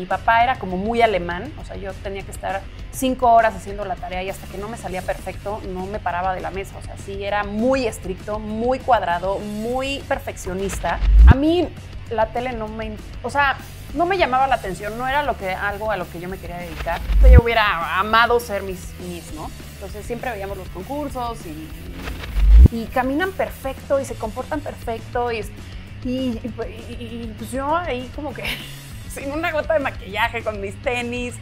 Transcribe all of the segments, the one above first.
Mi papá era como muy alemán, o sea, yo tenía que estar cinco horas haciendo la tarea y hasta que no me salía perfecto no me paraba de la mesa, o sea, sí era muy estricto, muy cuadrado, muy perfeccionista. A mí la tele no me, o sea, no me llamaba la atención, no era lo que, algo a lo que yo me quería dedicar. Yo hubiera amado ser mis, mis Entonces siempre veíamos los concursos y, caminan perfecto y se comportan perfecto y, y pues yo ahí como que sin una gota de maquillaje, con mis tenis.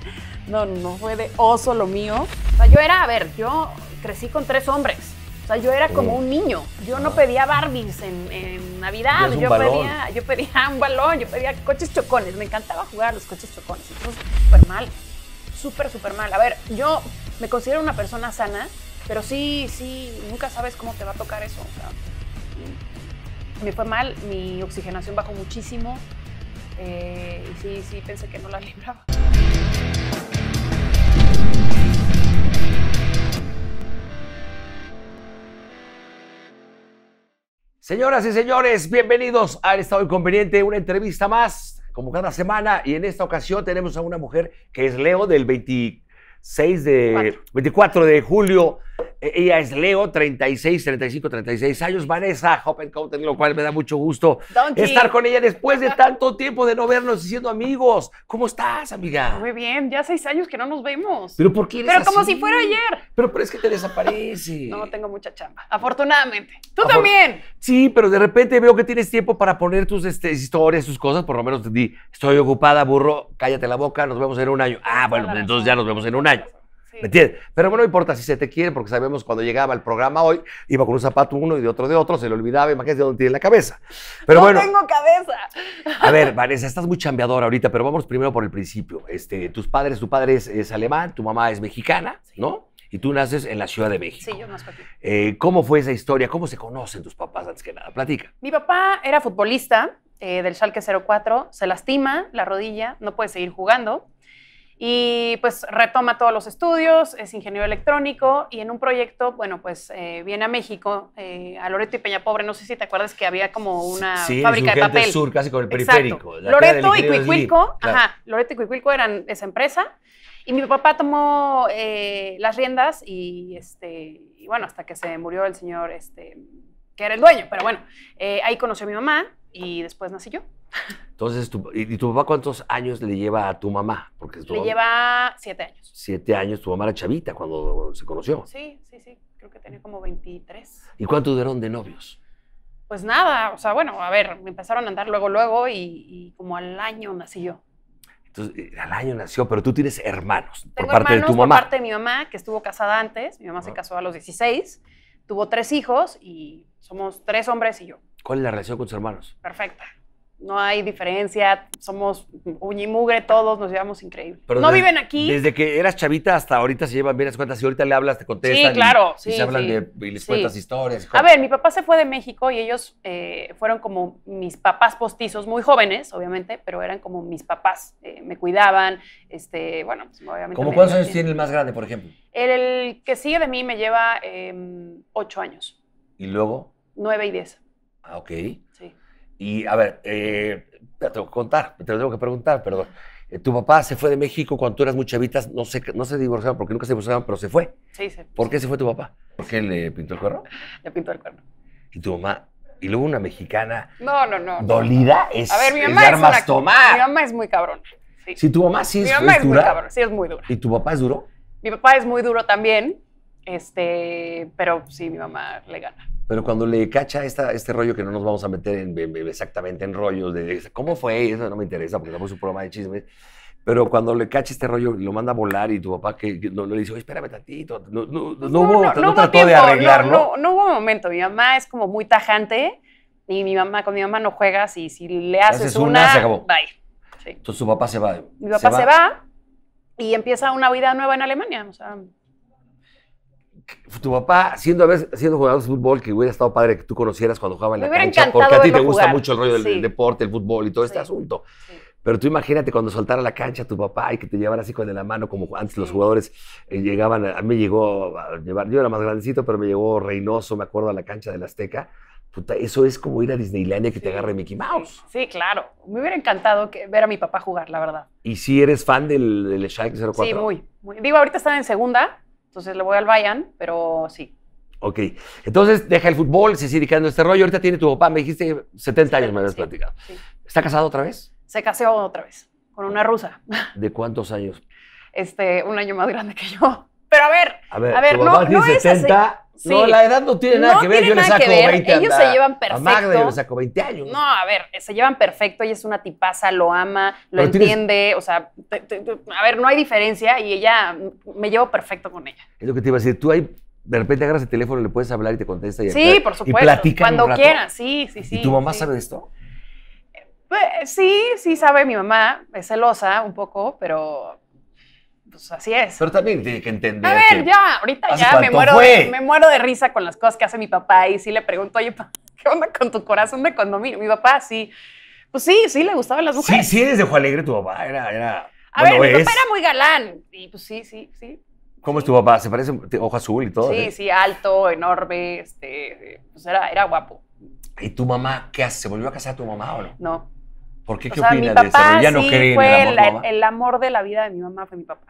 No, no fue de oso lo mío. O sea, yo era, a ver, yo crecí con tres hombres. O sea, yo era como oh. un niño. Yo no ah. pedía Barbies en, Navidad. Yo pedía, yo pedía un balón, yo pedía coches chocones. Me encantaba jugar los coches chocones. Entonces, súper mal. Súper, súper mal. A ver, yo me considero una persona sana, pero sí, sí, nunca sabes cómo te va a tocar eso. O sea, me fue mal, mi oxigenación bajó muchísimo. Eh, y sí, sí, pensé que no la libraba. Señoras y señores, bienvenidos al Estado Inconveniente, una entrevista más, como cada semana, y en esta ocasión tenemos a una mujer que es Leo del 26 de 24 de julio e, ella es Leo, 36, 35, 36 años. Vanessa Hoppencouten, lo cual me da mucho gusto estar con ella después de tanto tiempo de no vernos y siendo amigos. ¿Cómo estás, amiga? Muy bien, ya seis años que no nos vemos. ¿Pero por qué Pero como si fuera ayer. Pero, pero es que te desaparece. no, tengo mucha chamba, afortunadamente. ¡Tú también! Sí, pero de repente veo que tienes tiempo para poner tus este, historias, tus cosas. Por lo menos te di, estoy ocupada, burro, cállate la boca, nos vemos en un año. Ah, bueno, entonces ya nos vemos en un año. ¿Me entiendes? Pero bueno, no importa si se te quiere, porque sabemos cuando llegaba al programa hoy, iba con un zapato uno y de otro de otro, se le olvidaba, imagínate dónde tiene la cabeza. Pero no tengo cabeza. A ver, Vanessa, estás muy chambeadora ahorita, pero vamos primero por el principio. Este, tus padres, tu padre es, alemán, tu mamá es mexicana, ¿no? Y tú naces en la Ciudad de México. Sí, yo nací aquí. Eh, ¿Cómo fue esa historia? ¿Cómo se conocen tus papás antes que nada? Platica. Mi papá era futbolista eh, del Schalke 04, se lastima la rodilla, no puede seguir jugando y pues retoma todos los estudios, es ingeniero electrónico y en un proyecto, bueno, pues eh, viene a México, eh, a Loreto y Peña Pobre, no sé si te acuerdas que había como una fábrica de papel. sur, casi con el periférico. Loreto y Cuicuilco, ajá, Loreto y Cuicuilco eran esa empresa. Y mi papá tomó eh, las riendas y, este, bueno, hasta que se murió el señor este, que era el dueño. Pero bueno, ahí conoció a mi mamá y después nací yo. Entonces, ¿y tu papá cuántos años le lleva a tu mamá? Le lleva siete años. Siete años, tu mamá era chavita cuando se conoció. Sí, sí, sí. Creo que tenía como 23. ¿Y cuánto duraron de novios? Pues nada, o sea, bueno, a ver, me empezaron a andar luego, luego y, como al año nació. yo. Entonces, eh, al año nació, pero tú tienes hermanos por parte de tu mamá. Por parte de mi mamá, que estuvo casada antes. Mi mamá se ah. casó a los 16, tuvo tres hijos y somos tres hombres y yo. ¿Cuál es la relación con sus hermanos? Perfecta no hay diferencia, somos uñimugre todos, nos llevamos increíble. Pero no viven aquí. Desde que eras chavita hasta ahorita se llevan bien las cuentas y ahorita le hablas, te contestan. Sí, claro. Y, sí, se hablan de, y les cuentas historias. A ver, mi papá se fue de México y ellos eh, fueron como mis papás postizos, muy jóvenes, obviamente, pero eran como mis papás. Eh, me cuidaban, este, bueno, pues, obviamente. ¿Cómo cuántos años tiene el más grande, por ejemplo? El, que sigue de mí me lleva em, ocho años. ¿Y luego? Nueve y diez. Ah, ok. Y a ver, eh, te tengo que contar, te lo tengo que preguntar, perdón. Eh, tu papá se fue de México cuando tú eras muy no, sé, no se divorciaron porque nunca se divorciaron, pero se fue. Sí, sí. ¿Por qué se fue tu papá? ¿Por qué le pintó el cuerno? Le pintó el cuerno. ¿Y tu mamá? Y luego una mexicana. No, no, no. Dolida es. A ver, mi mamá es, Mi mamá es muy cabrón. Sí. Si tu mamá sí es, mi mamá es, muy cabrón, sí, es muy dura. ¿Y tu papá es duro? Mi papá es muy duro también, este, pero sí, mi mamá le gana. Pero cuando le cacha esta, este rollo que no nos vamos a meter en, exactamente en rollos de cómo fue, eso no me interesa porque estamos un programa de chismes. Pero cuando le cacha este rollo, lo manda a volar y tu papá que, no, le dice, Oye, espérame tantito, no, no, no, no trató de arreglarlo. No, hubo momento, mi mamá es como muy tajante y mi mamá, con mi mamá no juegas y si le haces, una, Entonces su papá se va. Mi papá se va, se va y empieza una vida nueva en Alemania. O sea, tu papá, siendo, a siendo jugador de fútbol, que hubiera estado padre que tú conocieras cuando jugaba en la cancha, porque a ti te gusta mucho el rollo del, deporte, el fútbol y todo este asunto. Pero tú imagínate cuando soltara la cancha tu papá y que te llevara así con la mano, como antes los jugadores eh, llegaban. A, mí llegó a llevar, yo era más grandecito, pero me llegó Reynoso, me acuerdo, a la cancha del Azteca. eso es como ir a Disneylandia que te agarre Mickey Mouse. Sí, claro. Me hubiera encantado ver a mi papá jugar, la verdad. ¿Y si eres fan del, del 04? Sí, muy, Digo, ahorita están en segunda, entonces le voy al Bayern, pero sí. Ok, entonces deja el fútbol, se sigue dedicando este rollo. Ahorita tiene tu papá, me dijiste 70 años, me habías platicado. ¿Está casado otra vez? Se casó otra vez, con una rusa. ¿De cuántos años? Este, un año más grande que yo. Pero a ver, a ver, no, no, 70, no, la edad no tiene nada que ver. Yo le saco 20 Ellos se llevan perfecto. A Magda yo le saco 20 años. No, a ver, se llevan perfecto. Ella es una tipaza, lo ama, lo entiende. O sea, a ver, no hay diferencia y ella, me llevo perfecto con ella. Es lo que te iba a decir. Tú ahí, de repente agarras el teléfono, le puedes hablar y te contesta. Y sí, por supuesto. Y Cuando quieras, sí, sí, sí. ¿Y tu mamá sabe de esto? Pues, sí, sí sabe mi mamá, es celosa un poco, pero pues así es. Pero también tiene que entender. A ver, ya, ahorita ya me muero, de, me muero, de, risa con las cosas que hace mi papá y sí le pregunto, oye, ¿qué onda con tu corazón de condominio? Mi papá sí, pues sí, sí le gustaban las mujeres. Sí, sí, desde de Alegre, tu papá era... era a bueno, ver, mi papá era muy galán y pues sí, sí, sí. ¿Cómo es tu papá? ¿Se parece ojo azul y todo? Sí, ¿Eh? sí, alto, enorme, este, pues era, era guapo. ¿Y tu mamá qué hace? ¿Se volvió a casar a tu mamá o no? No. ¿Por qué? ¿Qué opinas de eso? ¿Ya no cree en el amor, el amor de la vida de mi mamá fue mi papá.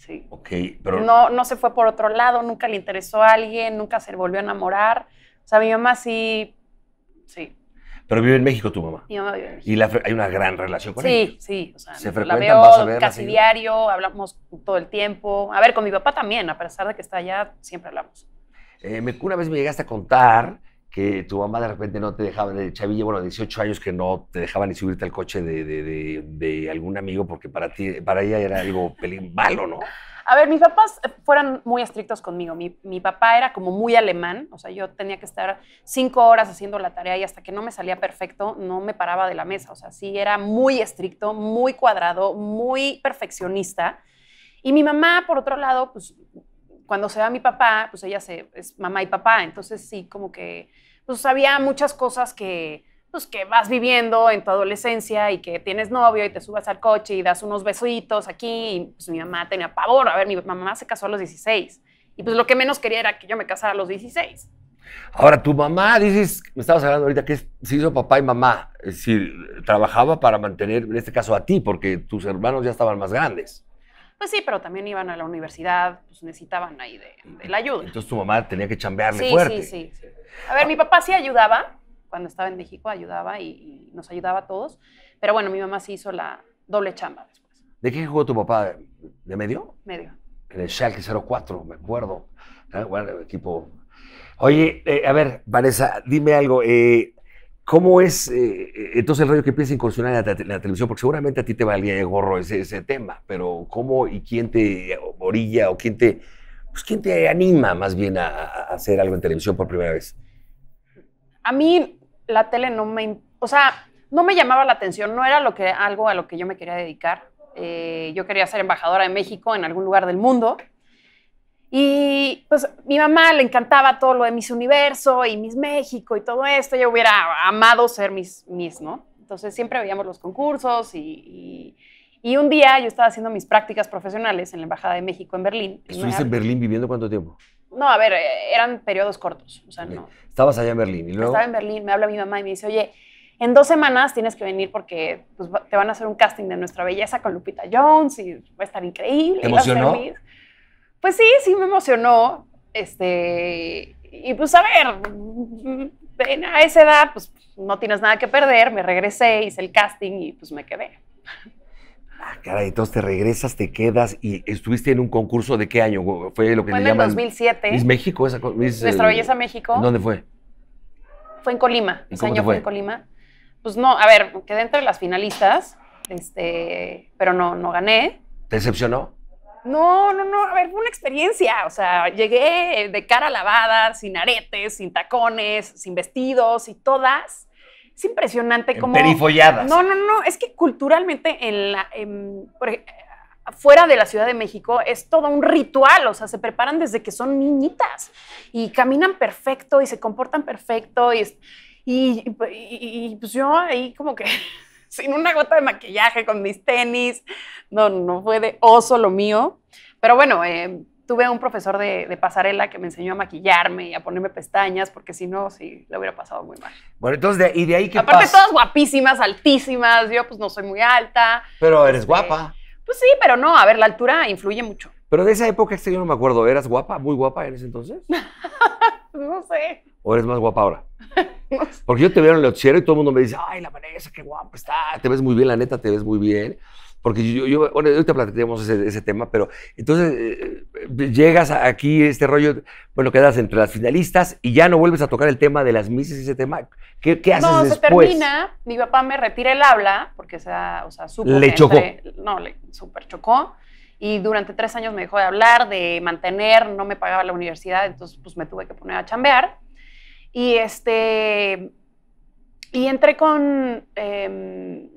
Sí. Ok, pero... No, no se fue por otro lado, nunca le interesó a alguien, nunca se volvió a enamorar. O sea, mi mamá sí, sí. Pero vive en México tu mamá. Mi mamá vive en México. Y la hay una gran relación con ella. Sí, sí. O sea, se la veo casi diario, hablamos todo el tiempo. A ver, con mi papá también, a pesar de que está allá, siempre hablamos. Eh, una vez me llegaste a contar que tu mamá de repente no te dejaba, de chavillo, bueno, 18 años que no te dejaba ni subirte al coche de, algún amigo porque para ti, para ella era algo pelín malo, ¿no? A ver, mis papás fueron muy estrictos conmigo. Mi, mi, papá era como muy alemán, o sea, yo tenía que estar cinco horas haciendo la tarea y hasta que no me salía perfecto, no me paraba de la mesa. O sea, sí, era muy estricto, muy cuadrado, muy perfeccionista. Y mi mamá, por otro lado, pues cuando se va mi papá, pues ella se, es mamá y papá, entonces sí, como que, pues había muchas cosas que, pues que vas viviendo en tu adolescencia y que tienes novio y te subas al coche y das unos besuitos aquí, y pues mi mamá tenía pavor, a ver, mi mamá se casó a los 16 y pues lo que menos quería era que yo me casara a los 16. Ahora, tu mamá, dices, me estabas hablando ahorita que se hizo papá y mamá, es decir, trabajaba para mantener, en este caso a ti, porque tus hermanos ya estaban más grandes. Pues sí, pero también iban a la universidad, pues necesitaban ahí de, mm, la ayuda. Entonces tu mamá tenía que chambearle sí, fuerte. Sí, sí, sí. A ver, mi papá sí ayudaba, cuando estaba en México ayudaba y, nos ayudaba a todos, pero bueno, mi mamá sí hizo la doble chamba después. ¿De qué jugó tu papá? ¿De medio? Medio. En el Schalke 04, me acuerdo. Bueno, ah, bueno, equipo... Oye, eh, a ver, Vanessa, dime algo. Eh, ¿Cómo es eh, entonces el radio que empieza a incursionar en la, televisión? Porque seguramente a ti te valía de gorro ese, tema, pero ¿cómo y quién te orilla o quién te, pues, te anima más bien a, hacer algo en televisión por primera vez? A mí la tele no me, o sea, no me llamaba la atención, no era algo a lo que yo me quería dedicar. Eh, yo quería ser embajadora de México en algún lugar del mundo. Y pues mi mamá le encantaba todo lo de Miss Universo y Miss México y todo esto. Yo hubiera amado ser mis ¿no? Entonces siempre veíamos los concursos y, y, un día yo estaba haciendo mis prácticas profesionales en la Embajada de México en Berlín. ¿Estuviste en Berlín viviendo cuánto tiempo? No, a ver, eran periodos cortos. O sea, no. Estabas allá en Berlín y luego. Estaba en Berlín, me habla mi mamá y me dice, oye, en dos semanas tienes que venir porque pues, te van a hacer un casting de nuestra belleza con Lupita Jones y va a estar increíble. emocionó? Pues sí, sí me emocionó. Este, y pues a ver, a esa edad, pues no tienes nada que perder. Me regresé, hice el casting y pues me quedé. Ah, caray, entonces te regresas, te quedas y estuviste en un concurso de qué año? Fue lo que le en En 2007. ¿Es México, esa cosa? Eh, Nuestra Belleza México. ¿Dónde fue? Fue en Colima. Ese año fue? en Colima. Pues no, a ver, quedé entre las finalistas, este, pero no, no gané. ¿Te decepcionó? No, no, no. A ver, fue una experiencia. O sea, llegué eh, de cara lavada, sin aretes, sin tacones, sin vestidos y todas. Es impresionante cómo. Perifolladas. No, no, no. Es que culturalmente en la. fuera de la Ciudad de México es todo un ritual, o sea, se preparan desde que son niñitas y caminan perfecto y se comportan perfecto y pues yo ahí como que sin una gota de maquillaje, con mis tenis. No, no fue de oso lo mío. Pero bueno, eh, tuve un profesor de, pasarela que me enseñó a maquillarme y a ponerme pestañas, porque si no, sí, le hubiera pasado muy mal. Bueno, entonces, ¿y de ahí qué pasa? Aparte, todas guapísimas, altísimas, yo pues no soy muy alta. Pero eres este, guapa. Pues sí, pero no, a ver, la altura influye mucho. Pero de esa época, este yo no me acuerdo, ¿eras guapa? ¿Muy guapa eres entonces? no sé. ¿O eres más guapa ahora? Porque yo te veo en el noticiero y todo el mundo me dice, ay, la Vanessa, qué guapa está, te ves muy bien, la neta, te ves muy bien. Porque yo, bueno, ahorita te ese, ese, tema, pero entonces eh, eh, llegas aquí, este rollo, bueno, quedas entre las finalistas y ya no vuelves a tocar el tema de las Misses y ese tema. ¿Qué, qué haces después? No, se termina, mi papá me retira el habla, porque esa, o sea, súper Le chocó. no, le super chocó y durante tres años me dejó de hablar, de mantener, no me pagaba la universidad, entonces pues me tuve que poner a chambear y, este, y entré con em,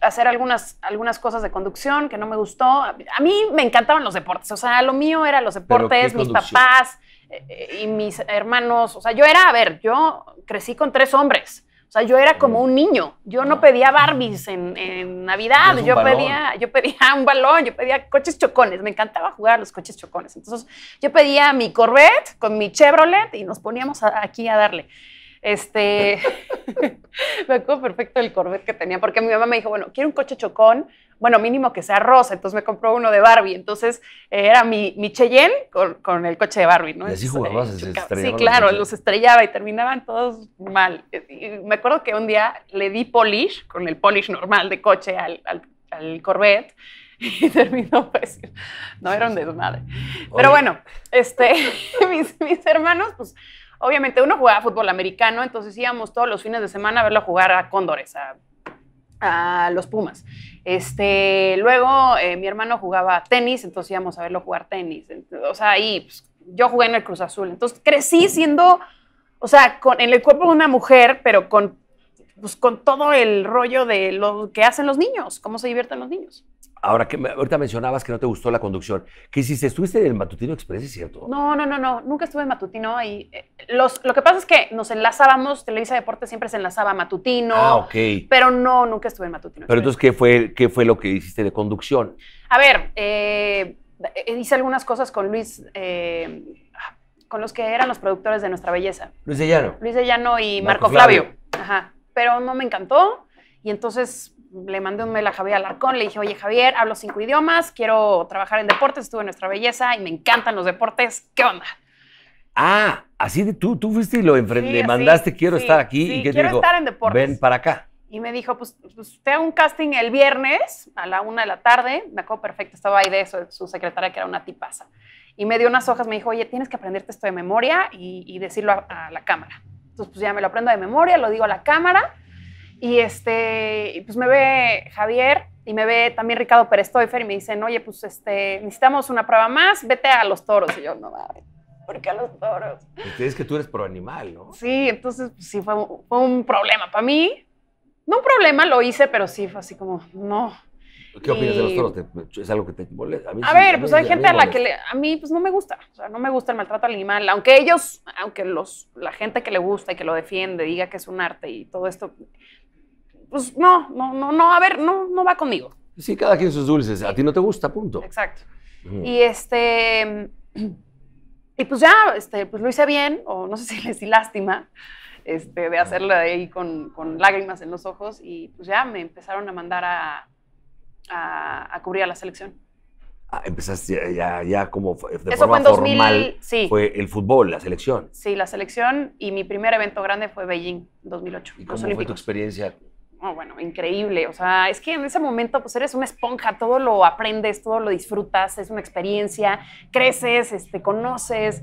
hacer algunas, algunas cosas de conducción que no me gustó. A mí me encantaban los deportes, o sea, lo mío era los deportes, mis papás eh, eh, y mis hermanos. O sea, yo era, a ver, yo crecí con tres hombres. O sea, yo era como un niño. Yo no pedía Barbies en, Navidad. Yo pedía, yo pedía un balón, yo pedía coches chocones. Me encantaba jugar los coches chocones. Entonces, yo pedía mi Corvette con mi Chevrolet y nos poníamos aquí a darle. Este, me acuerdo perfecto del Corvette que tenía, porque mi mamá me dijo, bueno, quiero un coche chocón, bueno, mínimo que sea rosa, entonces me compró uno de Barbie, entonces eh, era mi, mi Cheyenne con, el coche de Barbie, ¿no? Y así jugabas, eh, Sí, claro, los, estrellaba y terminaban todos mal. Y me acuerdo que un día le di polish, con el polish normal de coche al, al, al Corvette, y terminó pues no era de madre. pero bueno este mis, mis, hermanos pues obviamente uno jugaba fútbol americano, entonces íbamos todos los fines de semana a verlo jugar a Cóndores, a, los Pumas. Este, luego eh, mi hermano jugaba tenis, entonces íbamos a verlo jugar tenis. O sea, y pues, yo jugué en el Cruz Azul. Entonces crecí siendo, o sea, con, en el cuerpo de una mujer, pero con pues, con todo el rollo de lo que hacen los niños, cómo se divierten los niños. Ahora, que ahorita mencionabas que no te gustó la conducción. ¿Qué hiciste? ¿Estuviste en el Matutino Express, es cierto? No, no, no, no. Nunca estuve en Matutino. Y, eh, los, lo que pasa es que nos enlazábamos, Televisa Deportes siempre se enlazaba Matutino. Ah, ok. Pero no, nunca estuve en Matutino. Pero entonces, ¿qué fue, ¿qué fue lo que hiciste de conducción? A ver, eh, hice algunas cosas con Luis, eh, con los que eran los productores de Nuestra Belleza. Luis de Llano. Luis de Llano y Marco, Flavio. Ajá pero no me encantó. Y entonces le mandé un mail a Javier Alarcón, le dije, oye Javier, hablo cinco idiomas, quiero trabajar en deportes, estuve en nuestra belleza y me encantan los deportes, ¿qué onda? Ah, así de tú, tú fuiste y lo le mandaste, quiero estar aquí. ¿Y qué quiero estar en deportes. Ven para acá. Y me dijo, pues, pues, te hago un casting el viernes a la una de la tarde, me acuerdo perfecto, estaba ahí de eso, su secretaria que era una tipaza. Y me dio unas hojas, me dijo, oye, tienes que aprenderte esto de memoria y, decirlo a la cámara. Entonces, pues ya me lo aprendo de memoria, lo digo a la cámara. Y este, pues me ve Javier y me ve también Ricardo Perestoifer y me dicen, oye, pues este, necesitamos una prueba más, vete a los toros. Y yo, no ¿por qué a los toros? Y es que tú eres pro animal, ¿no? Sí, entonces pues, sí fue, fue un problema para mí. No un problema, lo hice, pero sí fue así como, no, ¿Qué opinas de los eh, toros? ¿Es algo que te molesta? A, ver, pues hay gente a, la que a mí pues no me gusta, o sea, no me gusta el maltrato al animal, aunque ellos, aunque los, la gente que le gusta y que lo defiende diga que es un arte y todo esto, pues no, no, no, no, a ver, no, no va conmigo. Sí, cada quien sus dulces, a ti no te gusta, punto. Exacto. Y este, y pues ya, este, pues lo hice bien, o no sé si le di lástima, este, de hacerlo ahí con, con lágrimas en los ojos y pues ya me empezaron a mandar a a, cubrir a la selección. Ah, empezaste ya, ya, como de Eso forma fue en 2000, sí. fue el fútbol, la selección. Sí, la selección y mi primer evento grande fue Beijing, 2008. cómo fue tu experiencia? bueno, increíble. O sea, es que en ese momento pues eres una esponja, todo lo aprendes, todo lo disfrutas, es una experiencia, creces, este, conoces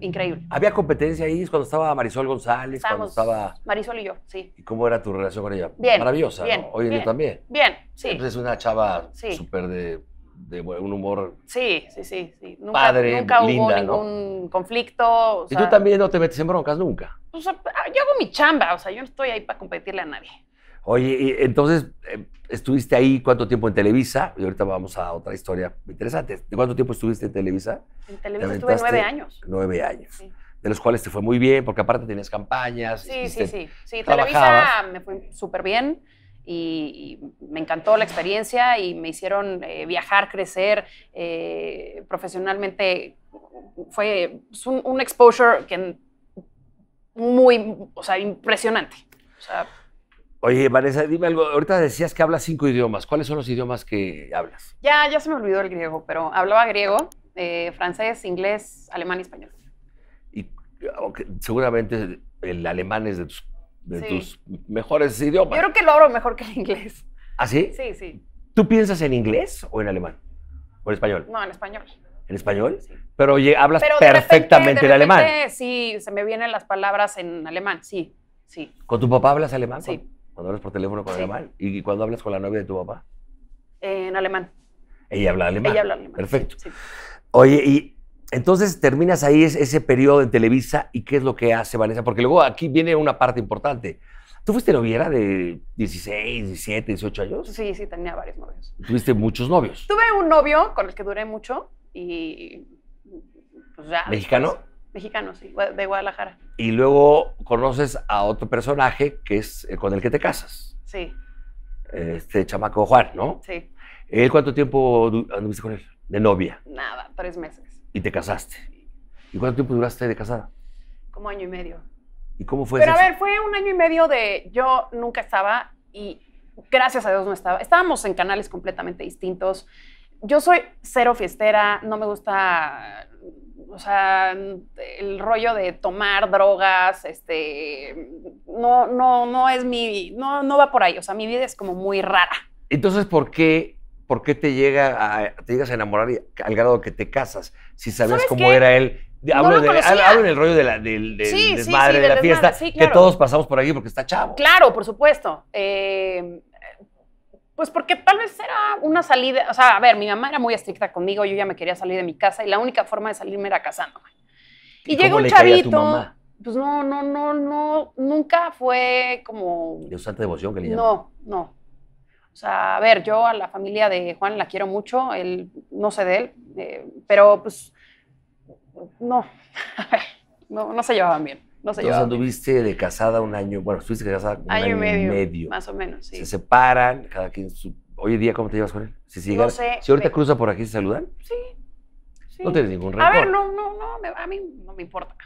increíble. ¿Había competencia ahí cuando estaba Marisol González? cuando estaba... Marisol y yo, sí. ¿Y cómo era tu relación con ella? Bien. Maravillosa, ¿no? Hoy en día también. Bien, sí. Entonces es una chava súper de, de, un humor... Sí, sí, sí. sí. Nunca, hubo ningún conflicto. ¿Y tú también no te metes en broncas nunca? yo hago mi chamba, o sea, yo no estoy ahí para competirle a nadie. Oye, entonces, em, ¿estuviste ahí cuánto tiempo en Televisa? Y ahorita vamos a otra historia interesante. ¿De cuánto tiempo estuviste en Televisa? En Televisa estuve nueve años. Nueve años. De los cuales te fue muy bien, porque aparte tenías campañas. Sí, sí, sí. Sí, Televisa me fue súper bien. Y, me encantó la experiencia y me hicieron eh, viajar, crecer eh, profesionalmente. Fue un, exposure que muy, o sea, impresionante. O sea, Oye, Vanessa, dime algo. Ahorita decías que hablas cinco idiomas. ¿Cuáles son los idiomas que hablas? Ya, ya se me olvidó el griego, pero hablaba griego, eh, francés, inglés, alemán y español. Y seguramente el alemán es de tus, mejores idiomas. Yo creo que lo hablo mejor que el inglés. ¿Ah, sí? Sí, sí. ¿Tú piensas en inglés o en alemán? ¿O en español? No, en español. ¿En español? Sí. Pero oye, hablas perfectamente el alemán. Sí, se me vienen las palabras en alemán, sí, sí. ¿Con tu papá hablas alemán? Sí. Cuando hablas por teléfono con el alemán. ¿Y cuando hablas con la novia de tu papá? en alemán. Ella habla alemán. Ella habla alemán. Perfecto. Oye, y entonces terminas ahí ese, periodo en Televisa y qué es lo que hace Vanessa, porque luego aquí viene una parte importante. ¿Tú fuiste noviera de 16, 17, 18 años? Sí, sí, tenía varios novios. ¿Tuviste muchos novios? Tuve un novio con el que duré mucho y... Pues ya, ¿Mexicano? Mexicano, sí, de Guadalajara. Y luego conoces a otro personaje que es eh, con el que te casas. Sí. Este chamaco Juan, ¿no? Sí. ¿Él cuánto tiempo anduviste con él? De novia. Nada, tres meses. ¿Y te casaste? ¿Y cuánto tiempo duraste de casada? Como año y medio. ¿Y cómo fue Pero a ver, fue un año y medio de yo nunca estaba y gracias a Dios no estaba. Estábamos en canales completamente distintos yo soy cero fiestera, no me gusta, o sea, el rollo de tomar drogas, este, no, no, no es mi, no, no va por ahí, o sea, mi vida es como muy rara. Entonces, ¿por qué, por qué te, llega a, te llegas a enamorar y, al grado que te casas? Si sabías cómo era él. Hablo, en el rollo de la, del, de la fiesta, que todos pasamos por aquí porque está chavo. Claro, por supuesto. Eh, pues porque tal vez era una salida, o sea, a ver, mi mamá era muy estricta conmigo, yo ya me quería salir de mi casa y la única forma de salirme era casándome. Y, llegó llega un chavito, pues no, no, no, no, nunca fue como... De usante devoción que le No, no. O sea, a ver, yo a la familia de Juan la quiero mucho, él, no sé de él, eh, pero pues no, no, no se llevaban bien. No sé, Entonces anduviste de casada un año, bueno, estuviste casada un año, y medio, Más o menos, sí. Se separan, cada quien su... Hoy en día, ¿cómo te llevas con él? Si, si, no sé, si ahorita cruza por aquí, ¿se saludan? Sí, sí. No tienes ningún rencor. A ver, no, no, no, a mí no me importa.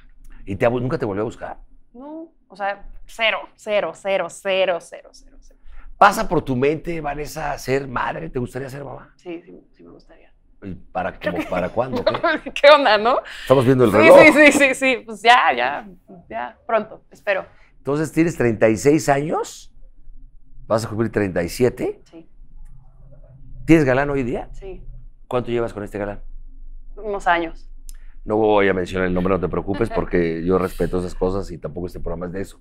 ¿Y nunca te volvió a buscar? No, o sea, cero, cero, cero, cero, cero, cero. cero. ¿Pasa por tu mente, Vanessa, ser madre? ¿Te gustaría ser mamá? Sí, sí, sí me gustaría. ¿Para, ¿Para cuándo? Qué? onda, no? Estamos viendo el reloj. Sí, sí, sí, sí, pues ya, ya, ya, pronto, espero. Entonces, ¿tienes 36 años? ¿Vas a cumplir 37? Sí. ¿Tienes galán hoy día? Sí. ¿Cuánto llevas con este galán? Unos años. No voy a mencionar el nombre, no te preocupes, porque yo respeto esas cosas y tampoco este programa es de eso.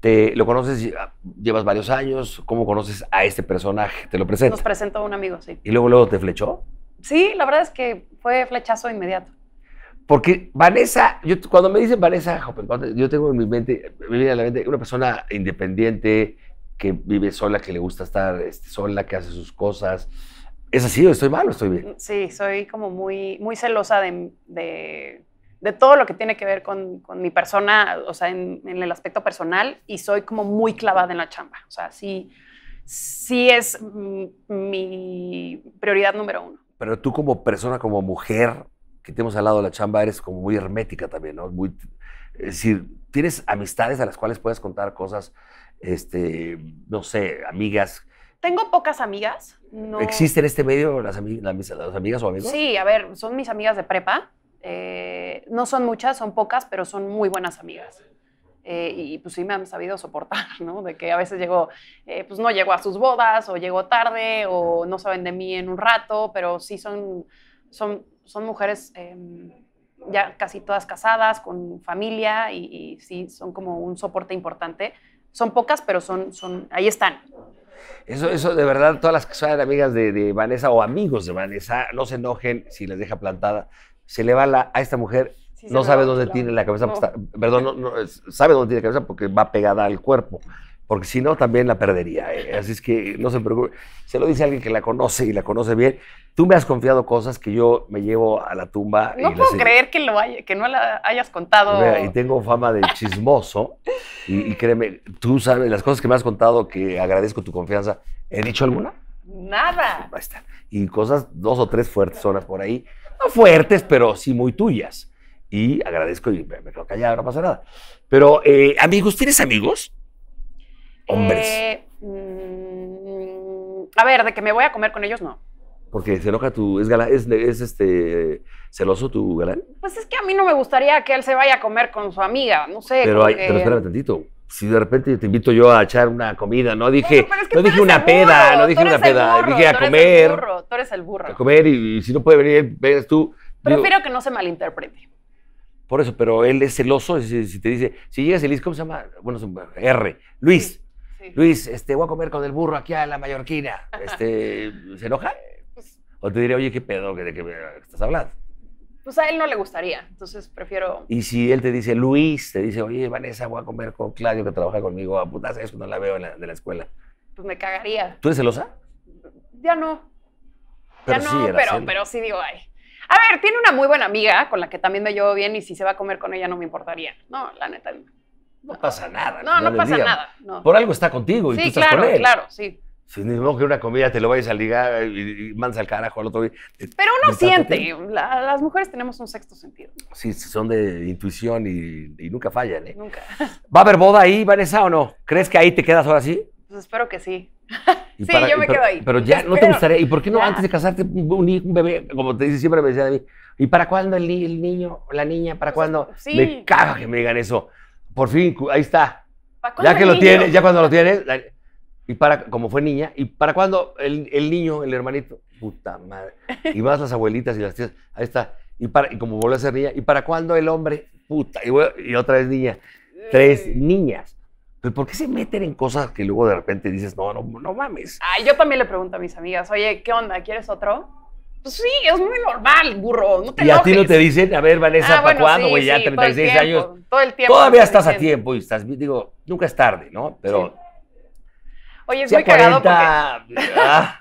Te, ¿Lo conoces? ¿Llevas varios años? ¿Cómo conoces a este personaje? ¿Te lo presento. Nos presentó un amigo, sí. ¿Y luego, luego te flechó? Sí, la verdad es que fue flechazo inmediato. Porque Vanessa, yo, cuando me dicen Vanessa pues, yo tengo en mi mente, la mente una persona independiente, que vive sola, que le gusta estar este, sola, que hace sus cosas. ¿Es así o estoy mal o estoy bien? Mm, sí, soy como muy, muy celosa de, todo lo que tiene que ver con, mi persona, o sea, en, en, el aspecto personal, y soy como muy clavada en la chamba. O sea, sí, sí es mm, mi prioridad número uno. Pero tú como persona, como mujer, que te hemos lado de la chamba, eres como muy hermética también, ¿no? Muy, es decir, tienes amistades a las cuales puedes contar cosas, este, no sé, amigas. Tengo pocas amigas. No. ¿Existe en este medio las, amigas o amigos? Sí, a ver, son mis amigas de prepa. Eh, no son muchas, son pocas, pero son muy buenas amigas. Eh, y pues sí me han sabido soportar, ¿no? De que a veces llego, eh, pues no llego a sus bodas o llego tarde o no saben de mí en un rato, pero sí son, son, son mujeres em, ya casi todas casadas, con familia y, sí son como un soporte importante. Son pocas, pero son, son ahí están. Eso, eso de verdad, todas las que sean amigas de, Vanessa o amigos de Vanessa, no se enojen si les deja plantada se le va la, a esta mujer no sabe dónde tiene la cabeza, perdón, sabe dónde tiene la cabeza porque va pegada al cuerpo, porque si no también la perdería. Eh. Así es que no se preocupe. Se lo dice alguien que la conoce y la conoce bien. Tú me has confiado cosas que yo me llevo a la tumba. No puedo creer que, no la hayas contado. y tengo fama de chismoso y, créeme, tú sabes las cosas que me has contado que agradezco tu confianza. ¿He dicho alguna? Nada. Y cosas dos o tres fuertes son por ahí. No fuertes, pero sí muy tuyas y agradezco y me, quedo no pasa nada. Pero, eh, amigos, ¿tienes amigos? Hombres. Eh, mm, a ver, de que me voy a comer con ellos, no. Porque se enoja tu. ¿Es, es, este, celoso tu galán? Pues es que a mí no me gustaría que él se vaya a comer con su amiga, no sé. Pero, espera un tantito. Si de repente te invito yo a echar una comida, no dije, no, dije una peda, no dije una peda, dije a comer. Eres burro, tú eres el burro. A comer y, si no puede venir, ves tú. Prefiero que no se malinterprete. Por eso, pero él es celoso. Si, te dice, si llegas el ¿cómo se llama? Bueno, R. Luis. Luis, este, voy a comer con el burro aquí a la mallorquina. Este, ¿Se enoja? Pues o te diría, oye, ¿qué pedo? ¿De qué estás hablando? Pues a él no le gustaría, entonces prefiero... Y si él te dice, Luis, te dice, oye, Vanessa, voy a comer con Claudio que trabaja conmigo, a putas, eso no la veo en la, de la escuela. Pues me cagaría. ¿Tú eres celosa? Ya no. ya no, pero sí digo, ay, a ver, tiene una muy buena amiga con la que también me llevo bien y si se va a comer con ella no me importaría. No, la neta. No, pasa nada. No, no, pasa nada. Por algo está contigo y sí, tú estás claro, con él. claro, sí. Si no que una comida te lo vayas a ligar y, mandas al carajo al otro día. Pero uno siente, las mujeres tenemos un sexto sentido. Sí, son de intuición y, y nunca fallan. ¿eh? Nunca. ¿Va a haber boda ahí, Vanessa, o no? ¿Crees que ahí te quedas ahora sí? Pues espero que sí sí, yo me quedo ahí. Pero, ya no te gustaría. ¿Y por qué no antes de casarte un, un, bebé? Como te dice siempre, me decía a mí, ¿y para cuándo el, niño, la niña? ¿Para cuándo? Me caga que me digan eso. Por fin, ahí está. ¿Para Ya que lo tiene, tienes, ya cuando lo tienes. y para, como fue niña, ¿y para cuándo el, niño, el hermanito? Puta madre. Y más las abuelitas y las tías. Ahí está. Y, para, y como volvió a ser niña, ¿y para cuándo el hombre? Puta. Y, y otra vez niña. Tres niñas. Pero ¿por qué se meten en cosas que luego de repente dices, no, no, no mames? yo también le pregunto a mis amigas, oye, ¿qué onda? ¿Quieres otro? Pues sí, es muy normal, burro. te y a ti no te dicen, a ver, Vanessa, ah, ¿para cuándo? güey? ya 36 años. Todo el tiempo. Todavía estás a tiempo y estás, digo, nunca es tarde, ¿no? Pero. Oye, es muy cagado porque. Ah.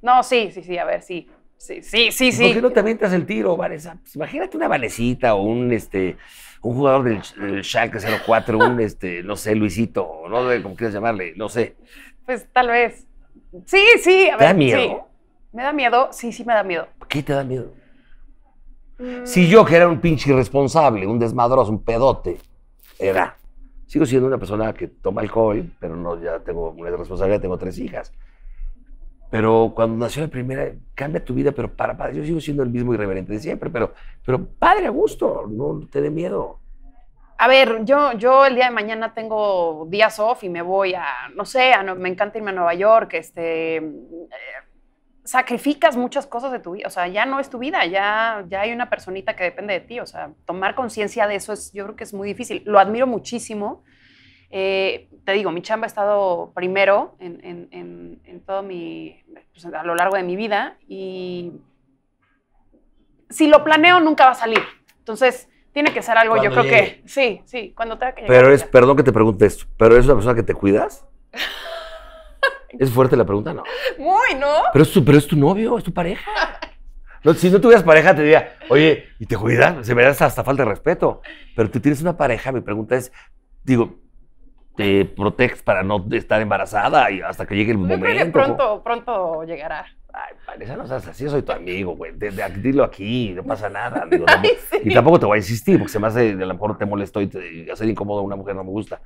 no, sí, sí, sí, a ver, sí. Sí, sí, sí, sí. ¿Por qué no te avientas el tiro, Vanessa? Pues, imagínate una valecita o un, este, un jugador del, del 04, un, este, no sé, Luisito, no sé cómo quieras llamarle, no sé. Pues tal vez. Sí, sí. A ¿Te da miedo? ¿Me da miedo? Sí, sí me da miedo. ¿Qué te da miedo? Mm. Si yo, que era un pinche irresponsable, un desmadroso, un pedote, era... Sigo siendo una persona que toma alcohol, pero no ya tengo una responsabilidad, tengo tres hijas. Pero cuando nació la primera, cambia tu vida, pero para padre. Yo sigo siendo el mismo irreverente de siempre, pero, pero padre a gusto, no te dé miedo. A ver, yo, yo el día de mañana tengo días off y me voy a, no sé, a, me encanta irme a Nueva York, este, eh, sacrificas muchas cosas de tu vida, o sea, ya no es tu vida, ya, ya hay una personita que depende de ti, o sea, tomar conciencia de eso es, yo creo que es muy difícil. Lo admiro muchísimo eh, te digo, mi chamba ha estado primero en, todo mi, pues, a lo largo de mi vida y si lo planeo nunca va a salir. Entonces, tiene que ser algo, yo creo que sí, sí, cuando tenga que Pero es, perdón que te pregunte esto, pero es una persona que te cuidas. ¿Es fuerte la pregunta? No. Muy, ¿no? Pero es tu, novio, es tu pareja. si no tuvieras pareja, te diría, oye, ¿y te cuidas? Se me da hasta falta de respeto. Pero tú tienes una pareja, mi pregunta es, digo, te proteges para no estar embarazada y hasta que llegue el momento. pronto, pronto llegará. Ay, Vanessa, no seas así, soy tu amigo, güey. dilo aquí, no pasa nada. Y tampoco te voy a insistir, porque se me hace, a lo mejor te molesto y te hace incómodo a una mujer, no me gusta.